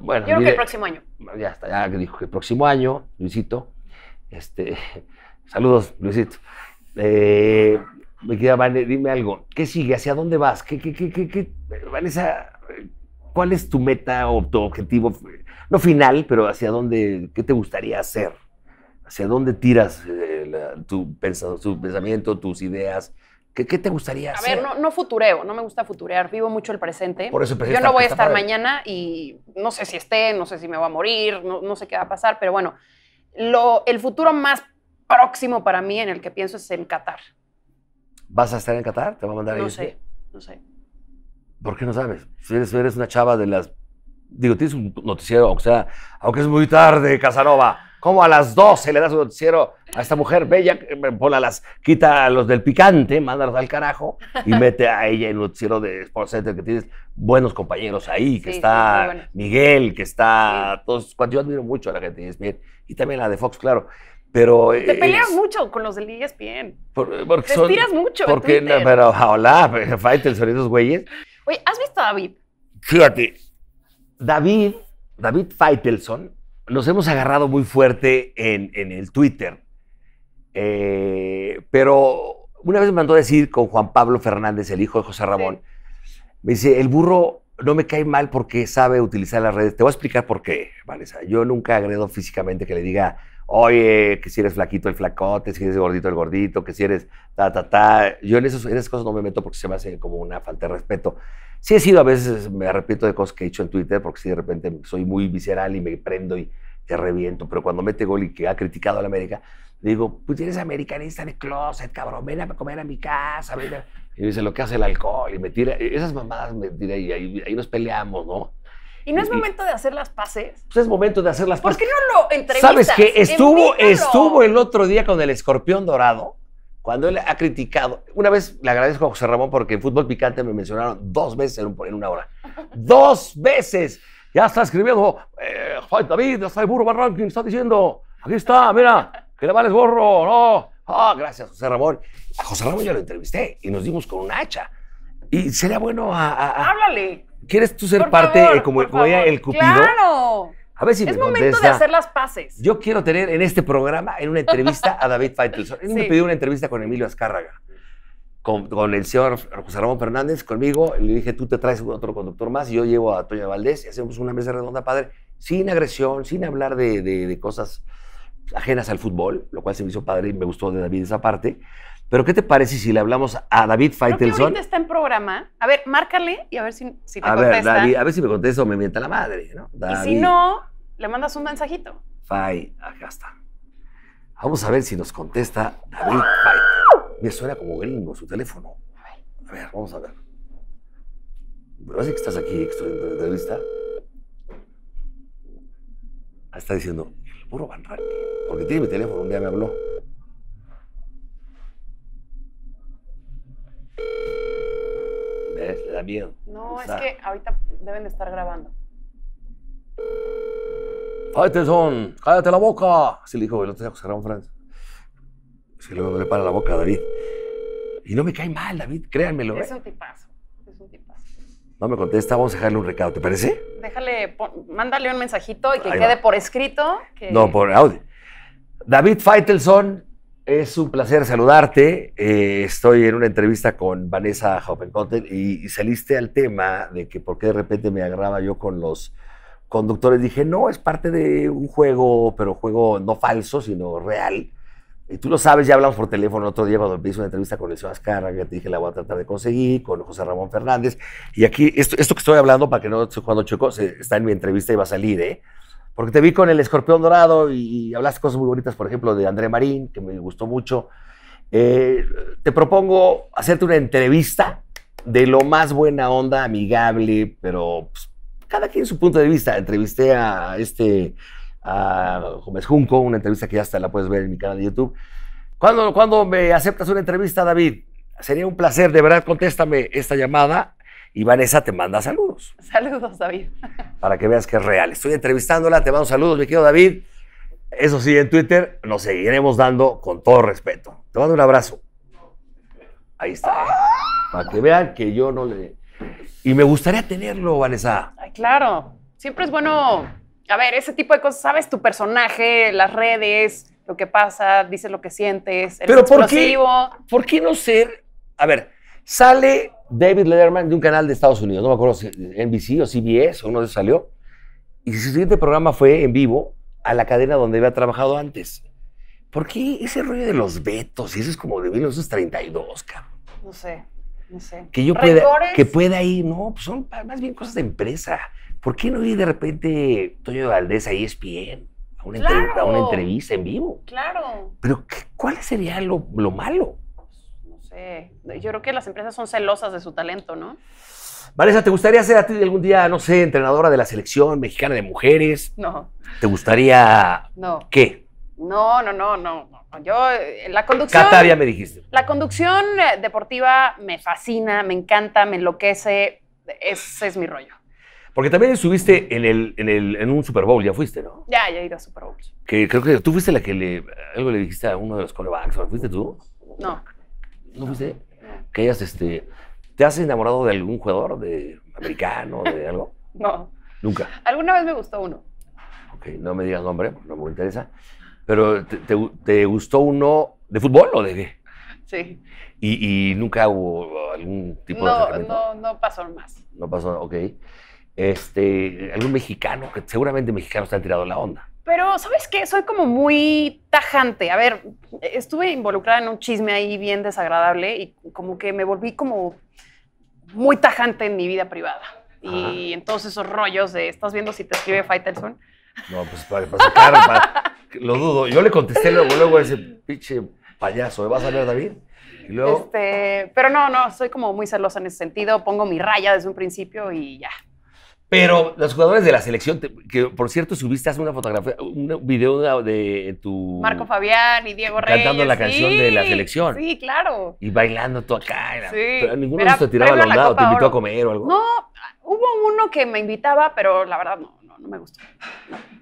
Bueno, Yo creo que el próximo año. Ya está, ya dijo que el próximo año, Luisito. Este, saludos, Luisito. Eh, me queda, Vanessa, dime algo. ¿Qué sigue? ¿Hacia dónde vas? ¿Qué, qué, qué, qué, qué Vanessa, ¿Cuál es tu meta o tu objetivo? No final, pero hacia dónde, ¿qué te gustaría hacer? ¿Hacia dónde tiras eh, tu, tu, pensamiento, tus ideas? ¿Qué, qué te gustaría hacer? A ver, no, no, futureo, no me gusta futurear, vivo mucho el presente. Por Yo no voy a estar mañana y no sé si esté, no sé si me va a morir, no, sé qué va a pasar, pero bueno, lo, el futuro más próximo para mí en el que pienso es en Qatar. ¿Vas a estar en Qatar? ¿Te va a mandar no No sé, no sé. ¿Por qué no sabes? Si eres, una chava de las... Digo, tienes un noticiero, o sea, aunque es muy tarde, Casanova. como a las 12 le das un noticiero a esta mujer bella? Eh, Ponla las, quita a los del picante, mándalos al carajo y mete a ella el noticiero de Sports Center, que tienes buenos compañeros ahí, que está Miguel, que está todos. Yo admiro mucho a la gente de ESPN y también la de Fox, claro. Pero te eh, peleas mucho con los del ESPN. te tiras mucho. Porque, pero hola, fight, el esos güeyes. Oye, ¿has visto a David? Fíjate, David, David Feitelson, nos hemos agarrado muy fuerte en, el Twitter. Eh, pero una vez me mandó a decir con Juan Pablo Fernández, el hijo de José Ramón, me dice, el burro no me cae mal porque sabe utilizar las redes. Te voy a explicar por qué, Vanessa. Yo nunca agredo físicamente que le diga oye, que si eres flaquito el flacote, si eres gordito el gordito, que si eres ta, ta, ta. Yo en, esas cosas no me meto porque se me hace como una falta de respeto. Sí he sido, a veces me arrepiento de cosas que he hecho en Twitter porque si de repente soy muy visceral y me prendo y te reviento. Pero cuando mete gol y que ha criticado a la América, digo, pues eres americanista de closet, cabrón, ven a comer a mi casa. Y me dice, lo que hace el alcohol y me tira. Esas mamadas me tira y ahí, ahí nos peleamos, ¿no? ¿Y no pues es momento de hacer las paces? es momento de hacer las paces. ¿Por qué no lo entrevistas? ¿Sabes que Estuvo, estuvo el otro día con el escorpión dorado, cuando él ha criticado. Una vez le agradezco a José Ramón porque en Fútbol Picante me mencionaron dos veces en, un, una hora. ¡Dos veces! Ya está escribiendo, eh, David, está el burro Barranquín, está diciendo, aquí está, mira, que le vales gorro, no. Ah, gracias, José Ramón. A José Ramón yo lo entrevisté y nos dimos con un hacha. Y sería bueno a, a... Háblale. ¿Quieres tú ser parte, eh, como, como ella, el cupido? ¡Claro! A ver si es momento de hacer las paces. Yo quiero tener en este programa, en una entrevista a David Faitelson. Él me pidió una entrevista con Emilio Azcárraga, con, el señor José Ramón Fernández, conmigo. Le dije, tú te traes otro conductor más y yo llevo a Toña Valdés y hacemos una mesa redonda, padre, sin agresión, sin hablar de, de cosas ajenas al fútbol, lo cual se me hizo padre y me gustó de David esa parte. Pero ¿qué te parece si le hablamos a David David está en programa. A ver, márcale y a ver si, si te a Ver, David, a ver si me contesta o me mienta la madre, ¿no? David. Y si no, le mandas un mensajito. Fai, acá está. Vamos a ver si nos contesta David Faitelson. Me suena como gringo su teléfono. A ver, vamos a ver. Me parece que estás aquí, que estoy entrevista. Ah, está diciendo, el puro Van porque tiene mi teléfono, un día me habló. Le da miedo. No, es que ahorita deben de estar grabando. Faitelson, ¡Cállate la boca! Así le dijo el otro día José Ramón Franz. Si luego le para la boca a David. Y no me cae mal, David, créanmelo. Es ¿eh? un tipazo, es un tipazo. No me contesta, vamos a dejarle un recado, ¿te parece? Déjale, mándale un mensajito y que quede por escrito. No, por audio. David Faitelson es un placer saludarte. Eh, estoy en una entrevista con Vanessa Hoppenkotter y, saliste al tema de que por qué de repente me agarraba yo con los conductores. Dije, no, es parte de un juego, pero juego no falso, sino real. Y tú lo sabes, ya hablamos por teléfono otro día cuando hice una entrevista con el señor Azcarra, que te dije la voy a tratar de conseguir, con José Ramón Fernández. Y aquí, esto, esto que estoy hablando, para que no esté jugando chueco, está en mi entrevista y va a salir, ¿eh? Porque te vi con el escorpión dorado y, hablaste cosas muy bonitas, por ejemplo, de André Marín, que me gustó mucho. Eh, te propongo hacerte una entrevista de lo más buena onda, amigable, pero pues, cada quien su punto de vista. Entrevisté a este, a Gómez Junco, una entrevista que ya hasta la puedes ver en mi canal de YouTube. ¿Cuándo, cuando me aceptas una entrevista, David? Sería un placer, de verdad, contéstame esta llamada. Y Vanessa te manda saludos. Saludos, David. Para que veas que es real. Estoy entrevistándola, te mando saludos, mi querido David. Eso sí, en Twitter nos seguiremos dando con todo respeto. Te mando un abrazo. Ahí está. Eh. Para que vean que yo no le... Y me gustaría tenerlo, Vanessa. claro. Siempre es bueno, a ver, ese tipo de cosas. Sabes tu personaje, las redes, lo que pasa, dices lo que sientes, eres Pero ¿por ¿por qué no ser... A ver, sale David Letterman de un canal de Estados Unidos, no me acuerdo si NBC o CBS, uno de esos salió. Y su siguiente programa fue en vivo a la cadena donde había trabajado antes. ¿Por qué ese rollo de los vetos? Y eso es como de 1932, cabrón. No sé, no sé. Que yo pueda, que pueda ir, no, pues son más bien cosas de empresa. ¿Por qué no ir de repente Toño Valdés a ESPN? A una, a una entrevista en vivo. Claro. Pero, ¿cuál sería lo malo? yo creo que las empresas son celosas de su talento, ¿no? Vanessa, ¿te gustaría ser a ti algún día, no sé, entrenadora de la selección mexicana de mujeres? No. ¿Te gustaría no. qué? No, no, no, no. Yo, eh, la conducción. Cataria me dijiste. La conducción eh, deportiva me fascina, me encanta, me enloquece. Ese es mi rollo. Porque también estuviste en, el, en, un Super Bowl, ya fuiste, ¿no? Ya, ya he ido a Super Bowl. Que creo que tú fuiste la que le, algo le dijiste a uno de los corebacks, ¿fuiste tú? No. ¿No fuiste? Que este, ¿te has enamorado de algún jugador, de americano, de algo? no. Nunca. Alguna vez me gustó uno. Ok, no me digas nombre, pues, no me interesa. Pero ¿te, gustó uno de fútbol o de Sí. ¿Y, nunca hubo algún tipo de No, no pasó más. No pasó, ok. Este, algún mexicano, que seguramente mexicanos te han tirado la onda. Pero, ¿sabes qué? Soy como muy tajante. A ver, estuve involucrada en un chisme ahí bien desagradable y como que me volví como muy tajante en mi vida privada. Y en todos esos rollos de, ¿estás viendo si te escribe Faitelson? No, pues para, para sacar, lo dudo. Yo le contesté luego, a ese pinche payaso, ¿me ¿eh? a salir David? este, pero no, no, soy como muy celosa en ese sentido. Pongo mi raya desde un principio y ya, pero los jugadores de la selección, que por cierto subiste hace una fotografía, un video de tu... Marco Fabián y Diego Reyes. Cantando la canción de la selección. Sí, claro. Y bailando tú acá. sí. Pero ninguno ellos te tiraba al lado, te invitó a comer o algo. No, hubo uno que me invitaba, pero la verdad no, no, me gustó.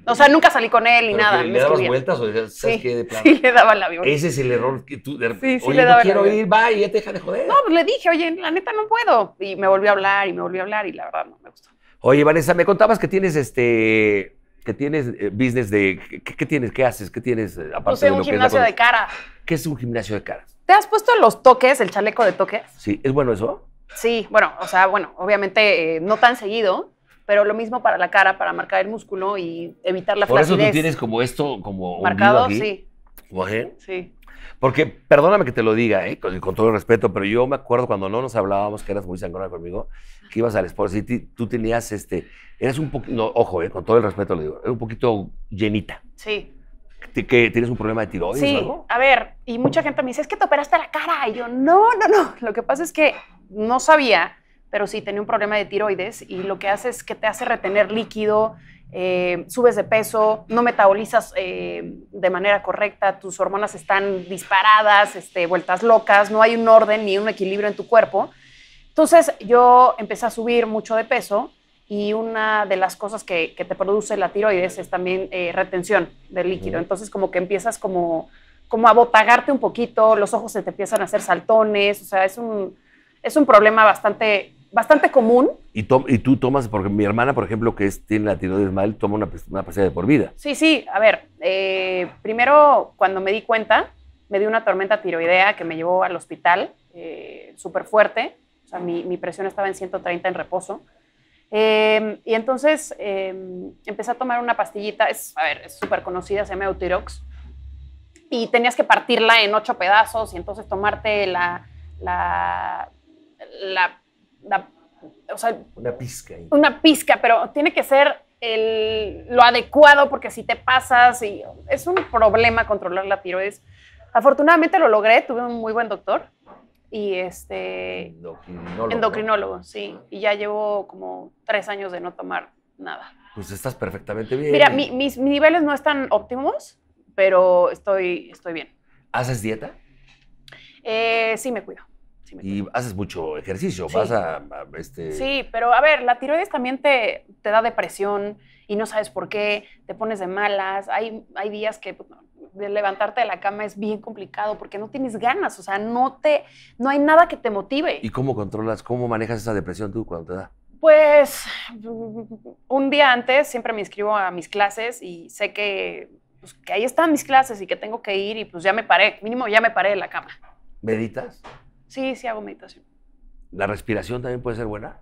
O sea, nunca salí con él ni nada. ¿Le dabas vueltas o decías, ¿sabes qué? De plano. Sí, le daba la Ese es el error que tú... De, sí, sí, oye, no quiero ir, va, y ya te deja de joder. No, pues le dije, oye, la neta no puedo. Y me volvió a hablar y me volvió a hablar y la verdad no me gustó. Oye, Vanessa, me contabas que tienes este que tienes eh, business de ¿qué, tienes, qué haces, qué tienes eh, aparte de un gimnasio de cara. ¿Qué es un gimnasio de cara? ¿Te has puesto los toques, el chaleco de toques? Sí, ¿es bueno eso? Sí, bueno, o sea, bueno, obviamente eh, no tan seguido, pero lo mismo para la cara, para marcar el músculo y evitar la flacidez. Por eso tú tienes como esto, como marcado, aquí. sí. Sí. Porque, perdóname que te lo diga, ¿eh? con, todo el respeto, pero yo me acuerdo cuando no nos hablábamos, que eras muy sangrona conmigo, que ibas al Sport City, tú tenías este, eras un poquito, ojo, ¿eh? con todo el respeto lo digo, era un poquito llenita. Sí. Que, tienes un problema de tiroides. Sí, a ver, y mucha gente me dice, es que te operaste la cara. Y yo, no, no, no. Lo que pasa es que no sabía, pero sí tenía un problema de tiroides y lo que hace es que te hace retener líquido eh, subes de peso, no metabolizas eh, de manera correcta, tus hormonas están disparadas, este, vueltas locas, no hay un orden ni un equilibrio en tu cuerpo. Entonces yo empecé a subir mucho de peso y una de las cosas que, te produce la tiroides es también eh, retención de líquido. Entonces como que empiezas como, como a botagarte un poquito, los ojos se te empiezan a hacer saltones, o sea, es es un problema bastante bastante común. Y, y tú tomas, porque mi hermana, por ejemplo, que es, tiene la tiroides mal, toma una, pues, una pastilla de por vida. Sí, sí, a ver, eh, primero cuando me di cuenta, me dio una tormenta tiroidea que me llevó al hospital, eh, súper fuerte, o sea, mi, mi, presión estaba en 130 en reposo. Em, y entonces em, empecé a tomar una pastillita, es, a ver, es súper conocida, se llama Eutirox, y tenías que partirla en ocho pedazos y entonces tomarte la, la, la o una pizca. Una pizca, pero tiene que ser el, lo adecuado porque si te pasas y es un problema controlar la tiroides. Afortunadamente lo logré, tuve un muy buen doctor y este endocrinólogo, sí, y ya llevo como tres años de no tomar nada. Pues estás perfectamente bien. Mira, mis, niveles no están óptimos, pero estoy, estoy bien. ¿Haces dieta? Eh, sí, me cuido y haces mucho ejercicio, vas a, este... Sí, pero a ver, la tiroides también te, te, da depresión y no sabes por qué, te pones de malas, hay, hay días que pues, levantarte de la cama es bien complicado porque no tienes ganas, o sea, no, te, no hay nada que te motive. ¿Y cómo controlas, cómo manejas esa depresión tú cuando te da? Pues un día antes siempre me inscribo a mis clases y sé que, pues, que ahí están mis clases y que tengo que ir y pues ya me paré, mínimo ya me paré de la cama. ¿Meditas? Sí, sí hago meditación. ¿La respiración también puede ser buena?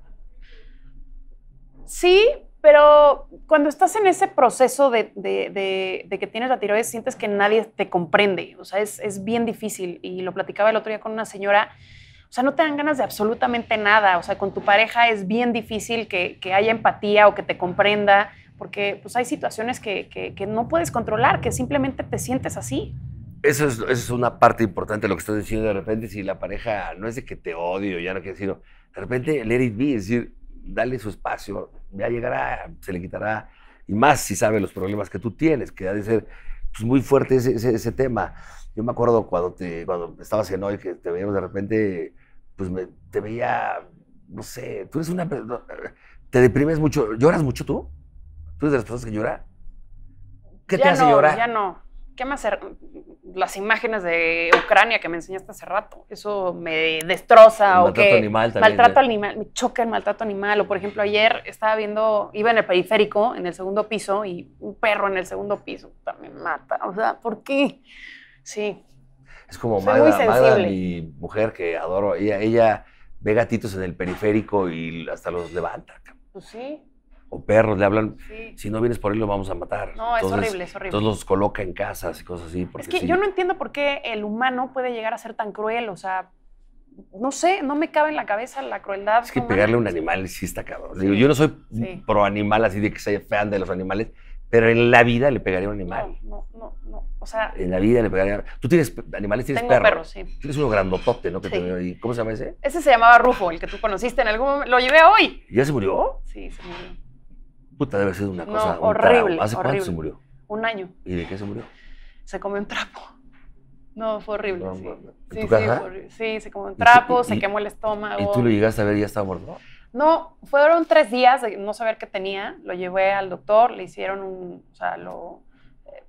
Sí, pero cuando estás en ese proceso de, que tienes la tiroides, sientes que nadie te comprende. O sea, es, bien difícil. Y lo platicaba el otro día con una señora. O sea, no te dan ganas de absolutamente nada. O sea, con tu pareja es bien difícil que, haya empatía o que te comprenda, porque pues hay situaciones que, no puedes controlar, que simplemente te sientes así eso es, una parte importante de lo que estoy diciendo. De repente, si la pareja no es de que te odio, ya no quiero decir, de repente, let it be, es decir, dale su espacio, ya llegará, se le quitará, y más si sabe los problemas que tú tienes, que ha de ser pues, muy fuerte ese, tema. Yo me acuerdo cuando, te, cuando estabas en hoy, que te veíamos de repente, pues me, te veía, no sé, tú eres una. Te deprimes mucho, ¿lloras mucho tú? ¿Tú eres de las personas que llora? ¿Qué te hace llorar? Ya no. ¿Qué más? Las imágenes de Ucrania que me enseñaste hace rato, eso me destroza. o maltrato animal también. Maltrato animal, me choca el maltrato animal. O por ejemplo, ayer estaba viendo, iba en el periférico, en el segundo piso, y un perro en el segundo piso también mata. O sea, ¿por qué? Sí. Es como madre Magda, mi mujer que adoro, ella ve gatitos en el periférico y hasta los levanta. Pues sí o perros, le hablan, si no vienes por ahí lo vamos a matar. No, es horrible, es horrible. Entonces los coloca en casas y cosas así. es que yo no entiendo por qué el humano puede llegar a ser tan cruel, o sea, no sé, no me cabe en la cabeza la crueldad. Es que pegarle a un animal sí está cabrón. yo no soy pro animal, así de que sea fan de los animales, pero en la vida le pegaría a un animal. No, no, no, O sea. En la vida le pegaría. Tú tienes animales, tienes tengo perros. sí. Tienes uno grandotote, ¿no? Que ¿Cómo se llama ese? Ese se llamaba Rufo, el que tú conociste en algún momento. Lo llevé hoy. ¿Ya se murió? Sí, se murió. Puta, debe ser una cosa. horrible. ¿Hace cuánto se murió? Un año. ¿Y de qué se murió? Se comió un trapo. No, fue horrible. sí. ¿En sí, tu casa? Sí, se comió un trapo, se quemó el estómago. ¿Y tú lo llegaste a ver y ya estaba muerto? No, fueron tres días de no saber qué tenía. Lo llevé al doctor, le hicieron un. O sea, lo. Eh,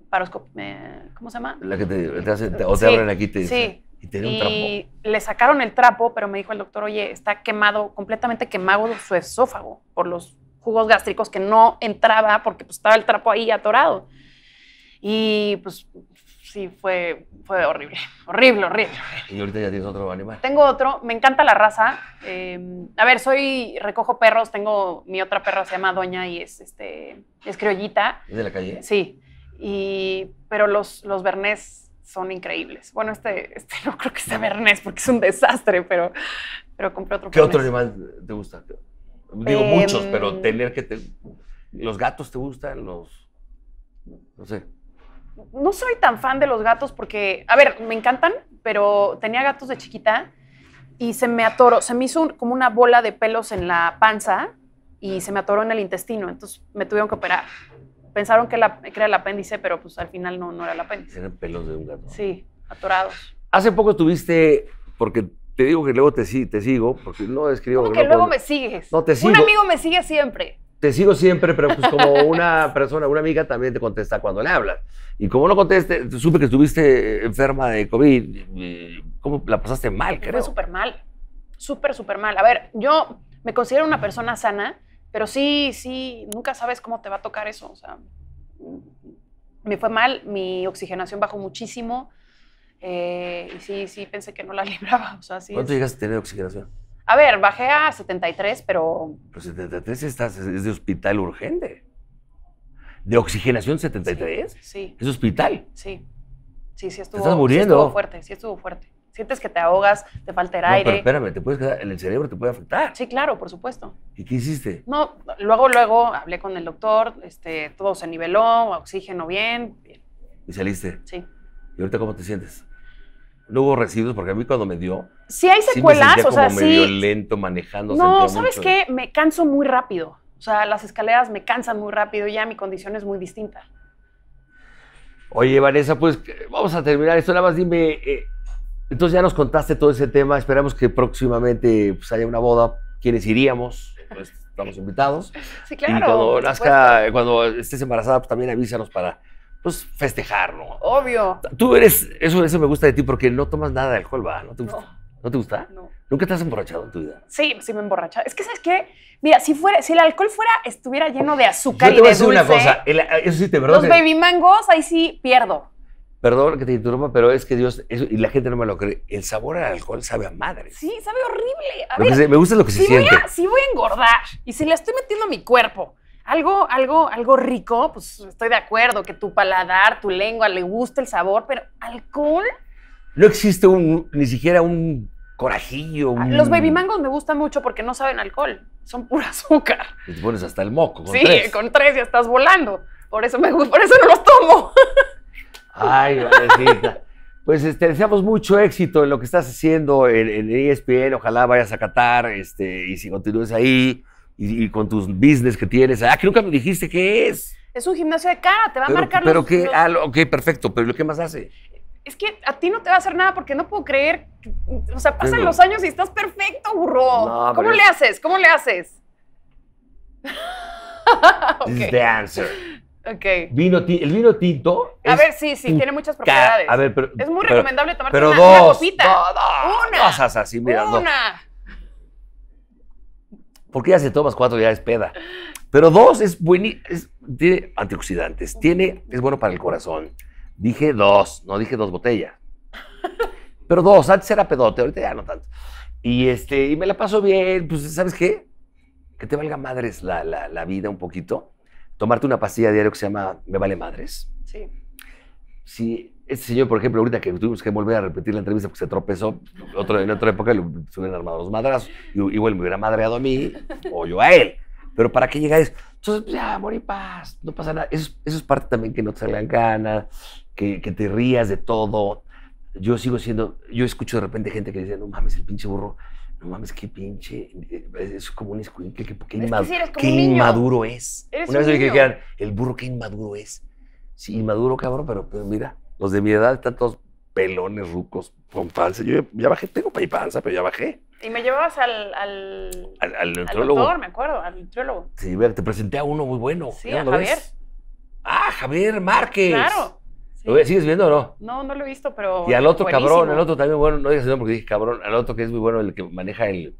eh, ¿Cómo se llama? La que te, te o te abren aquí te dicen. Sí. Y, un trapo. y le sacaron el trapo, pero me dijo el doctor, oye, está quemado, completamente quemado su esófago por los jugos gástricos que no entraba porque pues, estaba el trapo ahí atorado. Y pues sí, fue, fue horrible, horrible, horrible. ¿Y ahorita ya tienes otro animal? Tengo otro, me encanta la raza. Em, a ver, soy, recojo perros, tengo, mi otra perra se llama Doña y es, este, es criollita. ¿Es de la calle? Sí, y, pero los, los bernés son increíbles. Bueno, este, este no creo que sea bernés porque es un desastre, pero, pero compré otro. ¿Qué otro animal te gusta? Digo muchos, pero em, tener que ¿Los gatos te gustan? Los. No sé. No soy tan fan de los gatos porque, a ver, me encantan, pero tenía gatos de chiquita y se me atoró, se me hizo como una bola de pelos en la panza y se me atoró en el intestino, entonces me tuvieron que operar. Pensaron que, era el apéndice, pero pues al final no, no era el apéndice. Eran pelos de un gato. Sí, atorados. Hace poco estuviste porque te digo que luego te, te sigo, porque no escribo. Porque que luego me sigues. No te sigo. Un amigo me sigue siempre. Te sigo siempre, pero pues como una persona, una amiga también te contesta cuando le hablas. Y como no conteste, supe que estuviste eh, enferma de COVID. ¿Cómo la pasaste mal, creo? Fue súper mal. Súper, súper mal. A ver, yo me considero una persona sana, pero sí, sí, nunca sabes cómo te va a tocar eso. O sea, me fue mal, mi oxigenación bajó muchísimo eh, y sí, sí, pensé que no la libraba. O sea, sí ¿Cuánto llegaste a tener oxigenación? A ver, bajé a 73, pero... Pero 73 estás, es de hospital urgente. ¿De oxigenación 73? Sí. Es hospital. Sí. Sí, sí estuvo, estás muriendo? estuvo fuerte, sí estuvo fuerte. Sientes que te ahogas, te falta el aire. Pero espérame, te puedes quedar, el cerebro te puede afectar. Sí, claro, por supuesto. ¿Y qué hiciste? No, luego, luego hablé con el doctor, este, todo se niveló, oxígeno bien. bien. ¿Y saliste? Sí. ¿Y ahorita cómo te sientes? No hubo residuos porque a mí cuando me dio. Sí, hay secuelas, o sea, sí. lento manejando. No, ¿sabes qué? Me canso muy rápido. O sea, las escaleras me cansan muy rápido y ya mi condición es muy distinta. Oye, Vanessa, pues eh, vamos a terminar esto. Nada más dime. Eh, entonces ya nos contaste todo ese tema. Esperamos que próximamente pues, haya una boda. ¿Quiénes iríamos? Pues, estamos invitados. Sí, claro. Y cuando, nazca, cuando estés embarazada, pues también avísanos para pues festejar, ¿no? Obvio. Tú eres, eso, eso me gusta de ti porque no tomas nada de alcohol, va, ¿no te gusta? No. te gusta? ¿Nunca te has emborrachado en tu vida? Sí, sí me he emborrachado. Es que, ¿sabes qué? Mira, si, fuera, si el alcohol fuera, estuviera lleno de azúcar y voy de a decir una cosa, eso sí te perdón. Los baby mangos, ahí sí pierdo. Perdón que te interrumpa, pero es que Dios, y la gente no me lo cree, el sabor al alcohol sabe a madre. Sí, sabe horrible. me gusta lo que se siente. Sí si voy a engordar y si le estoy metiendo a mi cuerpo algo, algo, algo rico, pues estoy de acuerdo que tu paladar, tu lengua le gusta el sabor, pero alcohol. No existe un, ni siquiera un corajillo. Ah, los baby mangos me gustan mucho porque no saben alcohol, son pura azúcar. Pues te pones hasta el moco. Con sí, con tres ya estás volando. Por eso me por eso no los tomo. Ay, Pues te este, deseamos mucho éxito en lo que estás haciendo en, ESPN. E Ojalá vayas a Qatar este, y si continúes ahí y, y, con tus business que tienes. Ah, que nunca me dijiste qué es. Es un gimnasio de cara, te va a marcar pero qué, ah, ok, perfecto, pero ¿qué más hace? Es que a ti no te va a hacer nada porque no puedo creer. o sea, pasan los años y estás perfecto, burro. ¿Cómo le haces? ¿Cómo le haces? This is the answer. Okay. Vino, el vino tinto. A ver, sí, sí, tiene muchas propiedades. A ver, pero, es muy recomendable tomar una, dos, una No, dos. una. así, mira, una. Porque ya se tomas cuatro, ya es peda. Pero dos es buenísimo. Tiene antioxidantes, tiene, es bueno para el corazón. Dije dos, no dije dos botellas. Pero dos, antes era pedote, ahorita ya no tanto. Y, este, y me la paso bien, pues ¿sabes qué? Que te valga madres la, la, vida un poquito. Tomarte una pastilla diario que se llama Me vale madres. Sí si este señor, por ejemplo, ahorita que tuvimos que volver a repetir la entrevista porque se tropezó, otro, en otra época le hubieran armados los madrazos, igual me hubiera madreado a mí o yo a él. Pero ¿para qué llegáis? Entonces, pues, ya, amor y paz, no pasa nada. Eso, es parte también que no te salgan ganas, que, te rías de todo. Yo sigo siendo, yo escucho de repente gente que dice, no mames, el pinche burro, no mames, qué pinche, eh, es como un qué, inmaduro es. Una vez dije que eran, el burro qué inmaduro es Sí, maduro, cabrón, pero pues, mira, los de mi edad están todos pelones, rucos, con panza. Yo ya, bajé, tengo pa panza, pero ya bajé. Y me llevabas al, al, al, al, doctor, me acuerdo, al nutriólogo. Sí, te presenté a uno muy bueno. Sí, a Javier. Ah, Javier Márquez. Claro. sigues viendo o no? No, no lo he visto, pero. Y al otro cabrón, al otro también bueno, no digas eso porque dije cabrón, al otro que es muy bueno, el que maneja el.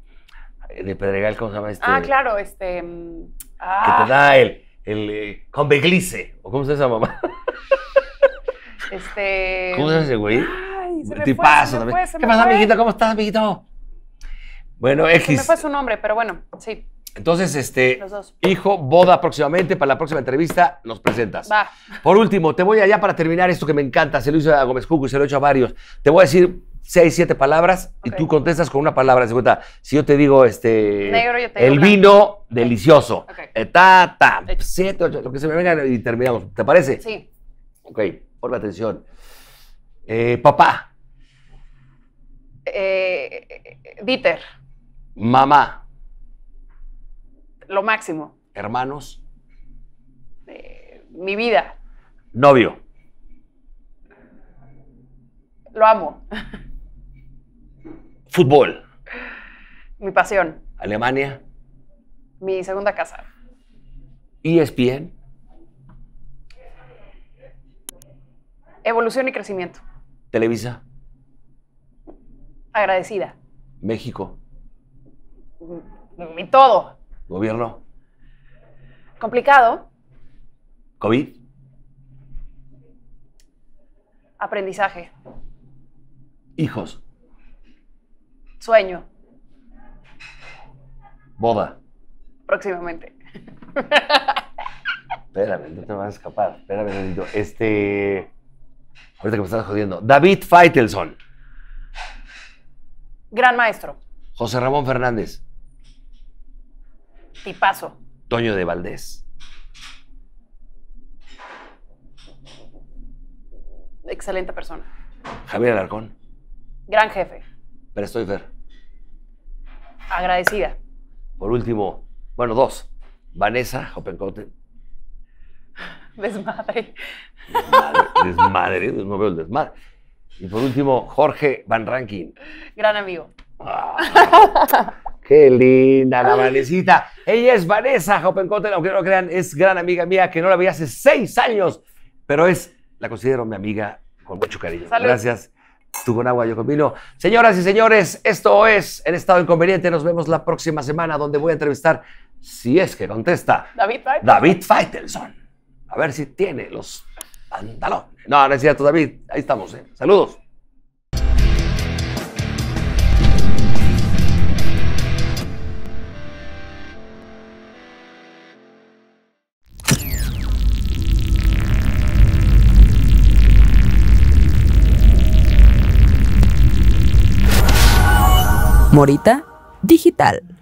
el de Pedregal, ¿cómo se llama este? Ah, claro, este. Mm, que te ah. da el el eh, con o cómo se llama esa Este... ¿Cómo se llama güey? Ay, se Tipazo también. ¿Qué pasa, amiguito? ¿Cómo estás, amiguito? Bueno, X. que. me fue su nombre, pero bueno, sí. Entonces, este, hijo, boda próximamente, para la próxima entrevista nos presentas. Por último, te voy allá para terminar esto que me encanta, se lo hizo a Gómez Cucu y se lo he hecho a varios. Te voy a decir seis, siete palabras y tú contestas con una palabra. si yo te digo, este, el vino delicioso, eh, ta, siete, ocho, lo que se me venga y terminamos. ¿Te parece? Sí. Ok, la atención. Eh, papá. Eh, Mamá. Lo máximo. Hermanos. mi vida. Novio. Lo amo. Fútbol. Mi pasión. Alemania. Mi segunda casa. ¿Y e ESPN. Evolución y crecimiento. Televisa. Agradecida. México. Mi todo. Gobierno. Complicado. COVID. Aprendizaje. Hijos. Sueño. Boda. Próximamente. Espérame, no te vas a escapar. Espérame, Benito. Este. Ahorita que me estás jodiendo. David Feitelson. Gran maestro. José Ramón Fernández. Tipazo. Toño de Valdés. Excelente persona. Javier Alarcón. Gran jefe. Pero estoy ver. Agradecida. Por último, bueno, dos. Vanessa Open Desmadre. Desmadre, desmadre, no veo el desmadre. Y por último, Jorge Van Rankin. Gran amigo. Ah. Qué linda la Vanesita. Ella es Vanessa Hoppenkotter, aunque no lo crean, es gran amiga mía que no la vi hace seis años, pero es, la considero mi amiga con mucho cariño. Gracias. Tú con agua, yo con vino. Señoras y señores, esto es El Estado Inconveniente. Nos vemos la próxima semana donde voy a entrevistar, si es que contesta, David, Feitelson. David A ver si tiene los pantalones. No, no es cierto, David. Ahí estamos. Eh. Saludos. Morita Digital.